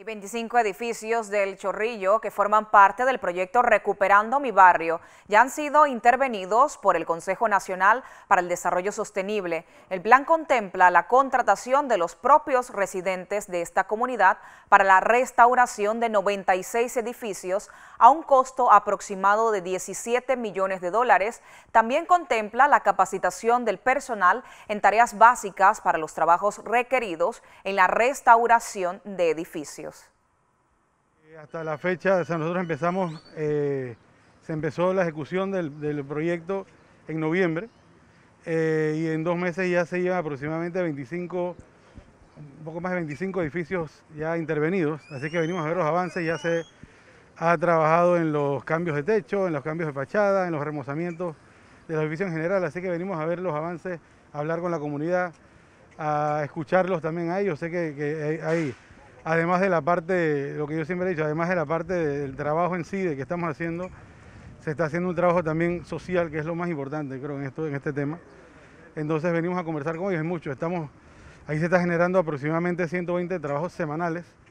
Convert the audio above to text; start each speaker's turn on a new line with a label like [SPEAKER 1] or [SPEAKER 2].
[SPEAKER 1] y 25 edificios del Chorrillo que forman parte del proyecto Recuperando mi barrio ya han sido intervenidos por el Consejo Nacional para el Desarrollo Sostenible. El plan contempla la contratación de los propios residentes de esta comunidad para la restauración de 96 edificios a un costo aproximado de 17 millones de dólares. También contempla la capacitación del personal en tareas básicas para los trabajos requeridos en la restauración de edificios.
[SPEAKER 2] Eh, hasta la fecha, nosotros empezamos, eh, se empezó la ejecución del, proyecto en noviembre eh, y en dos meses ya se llevan aproximadamente 25, un poco más de 25 edificios ya intervenidos, así que venimos a ver los avances, ya se ha trabajado en los cambios de techo, en los cambios de fachada, en los remozamientos de los edificios en general, así que venimos a ver los avances, a hablar con la comunidad, a escucharlos también a ellos, sé que, que hay además de la parte, lo que yo siempre he dicho, además de la parte del trabajo en sí, de que estamos haciendo, se está haciendo un trabajo también social, que es lo más importante, creo, en, esto, en este tema. Entonces venimos a conversar con ellos mucho. Estamos, ahí se está generando aproximadamente 120 trabajos semanales